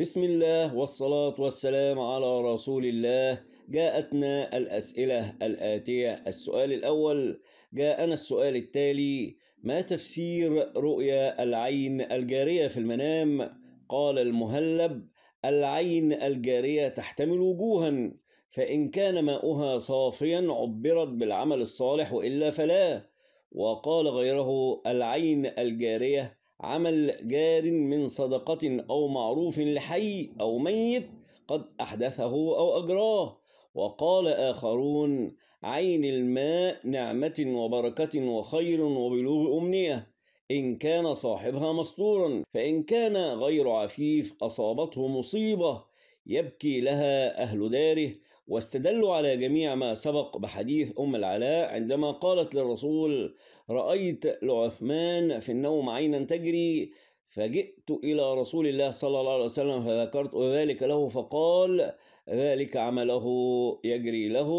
بسم الله والصلاة والسلام على رسول الله جاءتنا الأسئلة الآتية السؤال الأول جاءنا السؤال التالي ما تفسير رؤيا العين الجارية في المنام؟ قال المهلب العين الجارية تحتمل وجوها فإن كان ماؤها صافيا عبرت بالعمل الصالح وإلا فلا وقال غيره العين الجارية عمل جار من صدقة أو معروف لحي أو ميت قد أحدثه أو أجراه وقال آخرون عين الماء نعمة وبركة وخير وبلوغ أمنية إن كان صاحبها مستورا فإن كان غير عفيف أصابته مصيبة يبكي لها أهل داره واستدلوا على جميع ما سبق بحديث أم العلاء عندما قالت للرسول رأيت لعثمان في النوم عينا تجري فجئت إلى رسول الله صلى الله عليه وسلم فذكرت ذلك له فقال ذلك عمله يجري له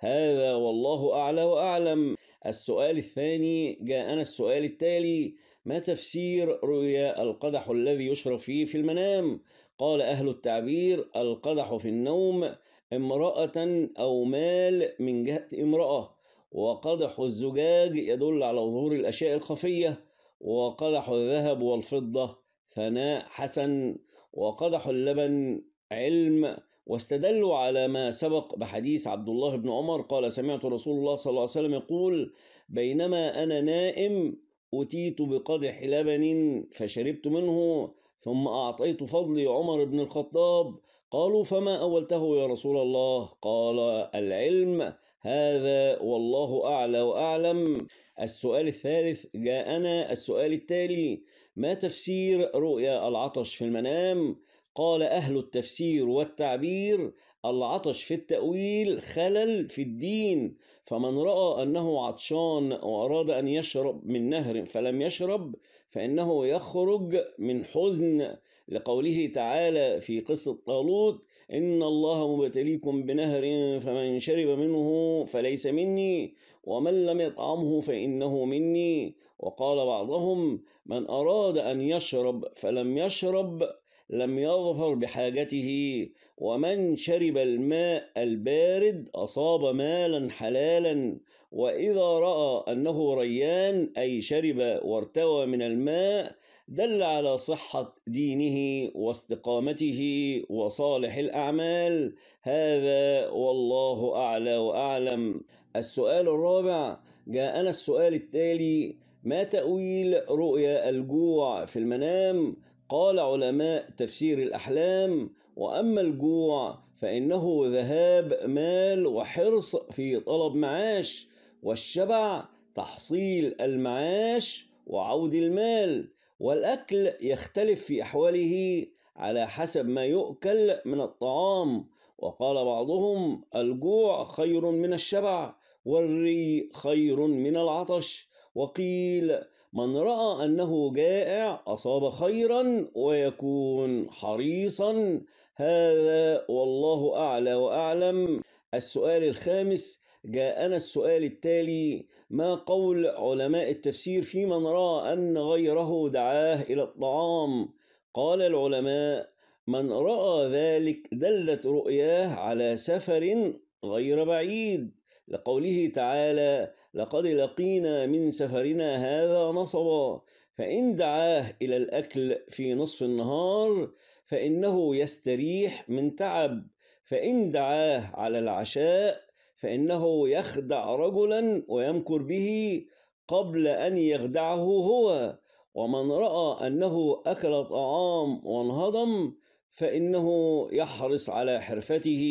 هذا والله أعلى وأعلم السؤال الثاني جاءنا السؤال التالي ما تفسير رؤيا القدح الذي يشرب فيه في المنام قال أهل التعبير القدح في النوم امرأة أو مال من جهة امرأة وقدح الزجاج يدل على ظهور الأشياء الخفية وقدح الذهب والفضة ثناء حسن وقدح اللبن علم واستدلوا على ما سبق بحديث عبد الله بن عمر قال سمعت رسول الله صلى الله عليه وسلم يقول بينما أنا نائم أتيت بقدح لبن فشربت منه ثم أعطيت فضلي عمر بن الخطاب قالوا فما أولته يا رسول الله قال العلم هذا والله أعلى وأعلم السؤال الثالث جاءنا السؤال التالي ما تفسير رؤيا العطش في المنام قال أهل التفسير والتعبير العطش في التأويل خلل في الدين فمن رأى أنه عطشان وأراد أن يشرب من نهر فلم يشرب فإنه يخرج من حزن لقوله تعالى في قصة طالوت إن الله مبتليكم بنهر فمن شرب منه فليس مني ومن لم يطعمه فإنه مني وقال بعضهم من أراد أن يشرب فلم يشرب لم يظفر بحاجته ومن شرب الماء البارد أصاب مالا حلالا وإذا رأى أنه ريان أي شرب وارتوى من الماء دل على صحة دينه واستقامته وصالح الأعمال هذا والله أعلى وأعلم السؤال الرابع جاءنا السؤال التالي ما تأويل رؤيا الجوع في المنام قال علماء تفسير الأحلام وأما الجوع فإنه ذهاب مال وحرص في طلب معاش والشبع تحصيل المعاش وعود المال والأكل يختلف في أحواله على حسب ما يؤكل من الطعام وقال بعضهم الجوع خير من الشبع والري خير من العطش وقيل من رأى أنه جائع أصاب خيرا ويكون حريصا هذا والله أعلى وأعلم السؤال الخامس جاءنا السؤال التالي ما قول علماء التفسير في من رأى أن غيره دعاه إلى الطعام قال العلماء من رأى ذلك دلت رؤياه على سفر غير بعيد لقوله تعالى لقد لقينا من سفرنا هذا نصبا فإن دعاه إلى الأكل في نصف النهار فإنه يستريح من تعب فإن دعاه على العشاء فإنه يخدع رجلا ويمكر به قبل أن يخدعه هو ومن رأى أنه أكل طعام وانهضم فإنه يحرص على حرفته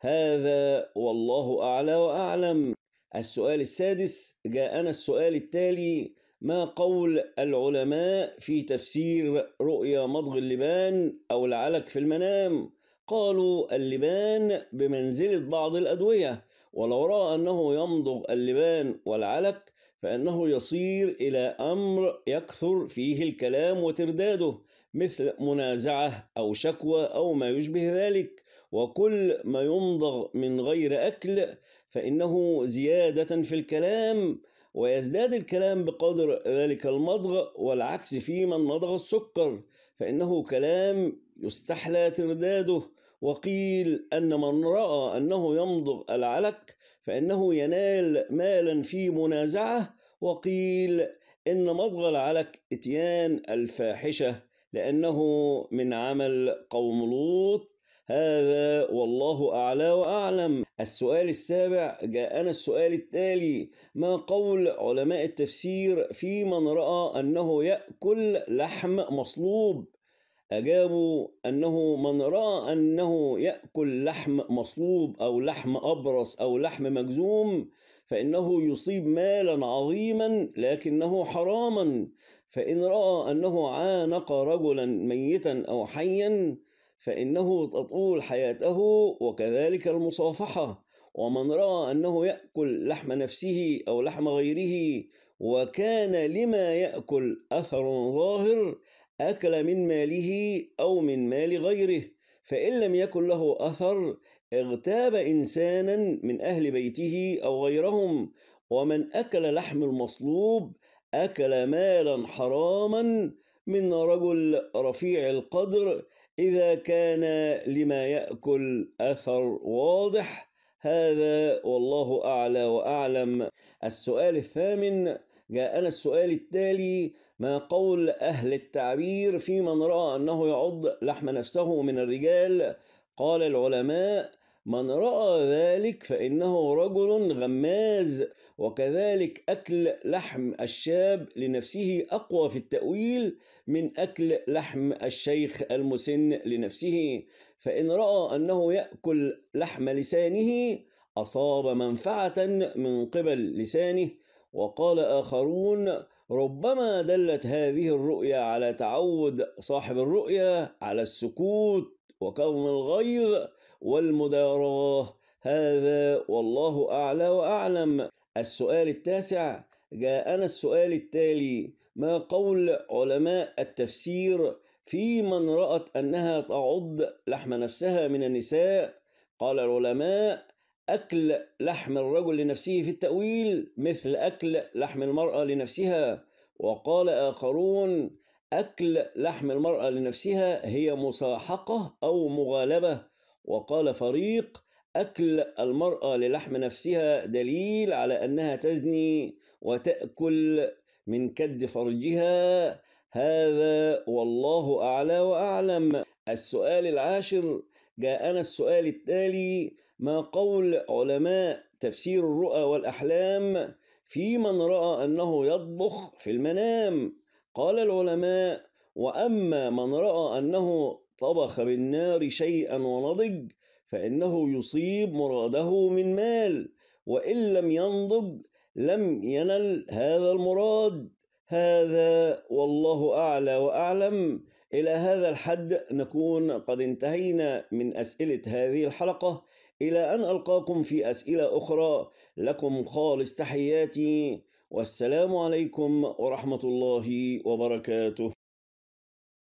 هذا والله أعلى وأعلم السؤال السادس جاءنا السؤال التالي ما قول العلماء في تفسير رؤيا مضغ اللبان أو العلك في المنام قالوا اللبان بمنزلة بعض الأدوية ولو رأى أنه يمضغ اللبان والعلك فإنه يصير إلى أمر يكثر فيه الكلام وترداده مثل منازعة أو شكوى أو ما يشبه ذلك وكل ما يمضغ من غير أكل فإنه زيادة في الكلام ويزداد الكلام بقدر ذلك المضغ والعكس في من مضغ السكر فإنه كلام يستحلى ترداده وقيل أن من رأى أنه يمضغ العلك فإنه ينال مالا في منازعة وقيل إن مضغ العلك إتيان الفاحشة لأنه من عمل قوم لوط هذا والله أعلى وأعلم السؤال السابع جاءنا السؤال التالي ما قول علماء التفسير في من رأى أنه يأكل لحم مصلوب أجابوا أنه من رأى أنه يأكل لحم مصلوب أو لحم أبرص أو لحم مجزوم فإنه يصيب مالا عظيما لكنه حراما فإن رأى أنه عانق رجلا ميتا أو حيا فإنه تطول حياته وكذلك المصافحة ومن رأى أنه يأكل لحم نفسه أو لحم غيره وكان لما يأكل أثر ظاهر أكل من ماله أو من مال غيره فإن لم يكن له أثر اغتاب إنسانا من أهل بيته أو غيرهم ومن أكل لحم المصلوب أكل مالا حراما من رجل رفيع القدر إذا كان لما يأكل أثر واضح هذا والله أعلى وأعلم السؤال الثامن جاءنا السؤال التالي ما قول أهل التعبير في من رأى أنه يعض لحم نفسه من الرجال قال العلماء من رأى ذلك فإنه رجل غماز وكذلك أكل لحم الشاب لنفسه أقوى في التأويل من أكل لحم الشيخ المسن لنفسه فإن رأى أنه يأكل لحم لسانه أصاب منفعة من قبل لسانه وقال آخرون ربما دلت هذه الرؤيا على تعود صاحب الرؤيا على السكوت وكظم الغيظ والمداراة هذا والله أعلى وأعلم السؤال التاسع جاءنا السؤال التالي ما قول علماء التفسير في من رأت أنها تعض لحم نفسها من النساء قال العلماء أكل لحم الرجل لنفسه في التأويل مثل أكل لحم المرأة لنفسها وقال آخرون أكل لحم المرأة لنفسها هي مصاحقة أو مغالبة وقال فريق أكل المرأة للحم نفسها دليل على أنها تزني وتأكل من كد فرجها هذا والله أعلى وأعلم السؤال العاشر جاءنا السؤال التالي ما قول علماء تفسير الرؤى والأحلام في من رأى أنه يطبخ في المنام قال العلماء وأما من رأى أنه طبخ بالنار شيئا ونضج فإنه يصيب مراده من مال وإن لم ينضج لم ينل هذا المراد هذا والله أعلى وأعلم إلى هذا الحد نكون قد انتهينا من أسئلة هذه الحلقة إلى أن ألقاكم في أسئلة أخرى لكم خالص تحياتي والسلام عليكم ورحمة الله وبركاته